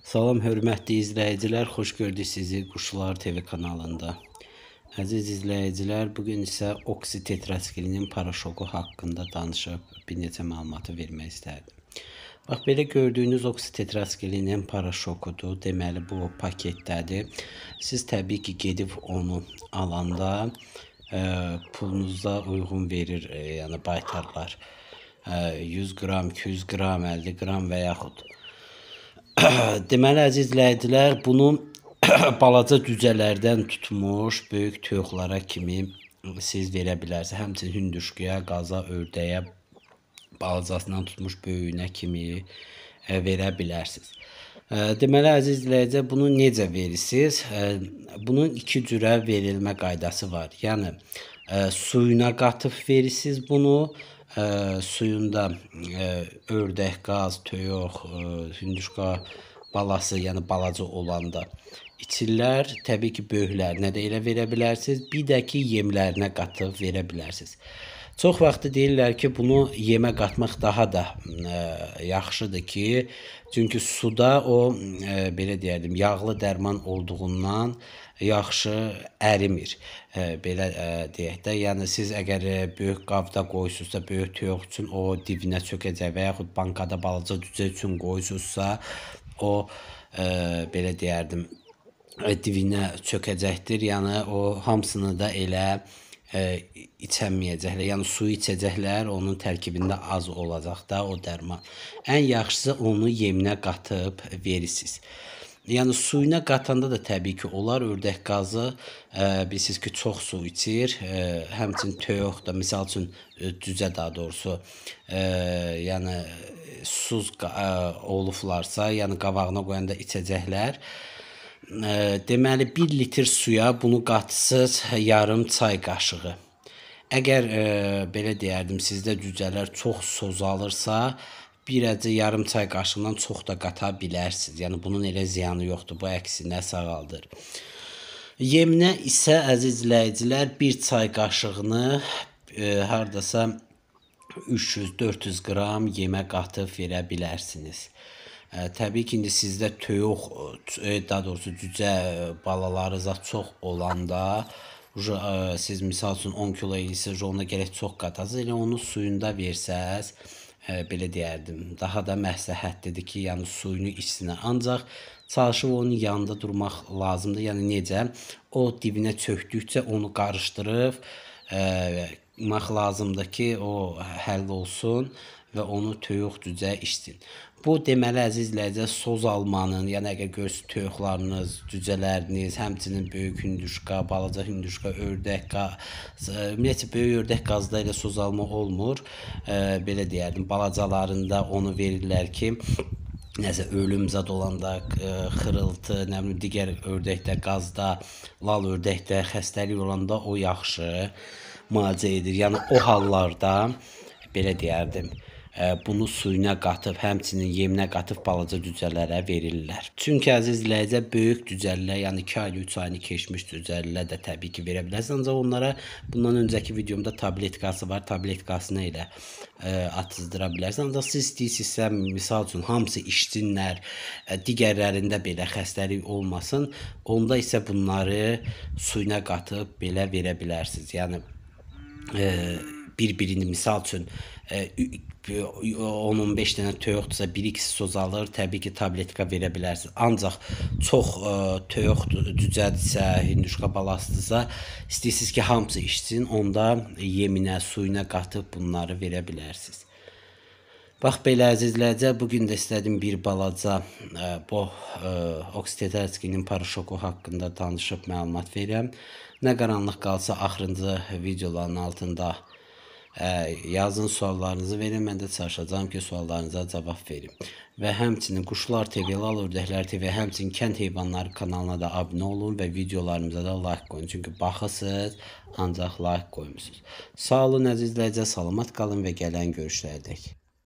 Salam hörmətli izləyicilər, xoş gördük sizi Quşlar TV kanalında. Əziz izləyicilər, bu gün isə oksitetraskilinin paraşoku haqqında danışıb bir neçə məlumatı vermək istərdim. Bax belə gördüyünüz oksitetraskilinin paraşokudur. Deməli bu paketdədir. Siz təbii ki, gedib onu alanda ə, e, pulunuza uyğun verir, ə, e, yəni baytarlar. Ə, e, 100 qram, 200 qram, 50 qram və yaxud Deməli əziz izləyicilər, bunu balaca cücələrdən tutmuş böyük toyuqlara kimi siz verə bilərsiniz. Həmçinin hündüşküyə, qaza, ördəyə, balacasından tutmuş böyüyünə kimi e, verə bilərsiniz. E, deməli əziz izləyicilər, bunu necə verirsiniz? E, bunun iki cürə verilmə qaydası var. Yəni E, suyuna qatıb verirsiniz bunu. E, suyunda e, ördək, qaz, toyuq, e, hündüşqa balası, yəni balaca olanda içirlər. Təbii ki, böyüklərinə də elə verə bilərsiniz. Bir də ki, yemlərinə qatıb verə bilərsiniz. Çox vaxt deyirlər ki, bunu yemə qatmaq daha da ə, e, yaxşıdır ki, çünki suda o ə, e, belə deyərdim, yağlı dərman olduğundan yaxşı ərimir. Belə deyək də, yəni siz əgər böyük qabda qoyursunuzsa, böyük toyuq üçün o divinə çökəcək və yaxud bankada balaca cücə üçün qoyursunuzsa, o belə deyərdim, divinə çökəcəkdir. Yəni o hamısını da elə ə, içəməyəcəklər. Yəni su içəcəklər, onun tərkibində az olacaq da o dərman. Ən yaxşısı onu yeminə qatıb verirsiniz. Yəni suyuna qatanda da təbii ki, olar ördək qazı ə, e, bilirsiniz ki, çox su içir. Ə, e, həmçinin toyuq da, məsəl üçün e, cücə daha doğrusu, ə, yəni suz ə, olublarsa, yəni qabağına qoyanda içəcəklər. Ə, deməli 1 litr suya bunu qatsız yarım çay qaşığı. Əgər ə, belə deyərdim, sizdə cücələr çox sozalırsa, bircə yarım çay qaşığından çox da qata bilərsiniz. Yəni bunun elə ziyanı yoxdur. Bu əksinə sağaldır. Yeminə isə əziz izləyicilər 1 çay qaşığını e, hardasa 300-400 qram yemə qatıb verə bilərsiniz. Ə, e, təbii ki, indi sizdə toyuq, e, daha doğrusu cücə e, balalarınıza çox olanda ə, siz misal üçün 10 kilo isə jona gərək çox qatasınız. Elə onu suyunda versəz, Hə, belə deyərdim, daha da məsləhətlidir ki, yəni suyunu içsinə. Ancaq çalışıb onun yanında durmaq lazımdır. Yəni necə? O dibinə çökdükcə onu qarışdırıb ə, e, maq lazımdır ki, o həll olsun və onu töyüq cücə içsin. Bu deməli əziz izləyicilər sozalmanın, yəni əgər göz töyüqləriniz, cücələriniz, həmçinin böyük hündüşka, balaca hündüşka, ördək qaz, ümumiyyətlə e, böyük ördək qazda ilə sozalma olmur. E, belə deyərdim, balacalarında onu verirlər ki, nəsə ölüm zad olanda ə, e, xırıltı, nə bilim digər ördəkdə, qazda, lal ördəkdə xəstəlik olanda o yaxşı müalicə edir. Yəni o hallarda belə deyərdim bunu suyuna qatıb, həmçinin yeminə qatıb balaca cücələrə verirlər. Çünki əziz izləyicə böyük cücələr, yəni 2 aylı, 3 ayını keçmiş cücələrə də təbii ki, verə bilərsiniz, ancaq onlara bundan öncəki videomda tabletkası var, tabletkasını ilə ə, atızdıra bilərsiniz. Ancaq siz istəyirsinizsə, misal üçün hamısı içsinlər, digərlərində belə xəstəlik olmasın, onda isə bunları suyuna qatıb belə verə bilərsiniz. Yəni bir-birini misal üçün 10-15 dənə toyuqdursa, 1-2 soz alır, təbii ki, tabletka verə bilərsiniz. Ancaq çox ə, e, toyuq cücədirsə, hinduşka balasıdırsa, istəyirsiniz ki, hamısı içsin, onda yeminə, suyuna qatıb bunları verə bilərsiniz. Bax belə əzizləcə, bu gün də istədim bir balaca ə, e, bu e, Oksiteterskinin paroşoku haqqında danışıb məlumat verəm. Nə qaranlıq qalsa, axırıncı videoların altında yazın suallarınızı verin, mən də çalışacağam ki, suallarınıza cavab verim. Və həmçinin Quşlar TV, Lal Ördəklər TV, həmçinin Kənd Heyvanları kanalına da abunə olun və videolarımıza da like qoyun. Çünki baxırsınız, ancaq like qoymusunuz. Sağ olun, əziz izləyicilər, salamat qalın və gələn görüşlərdək.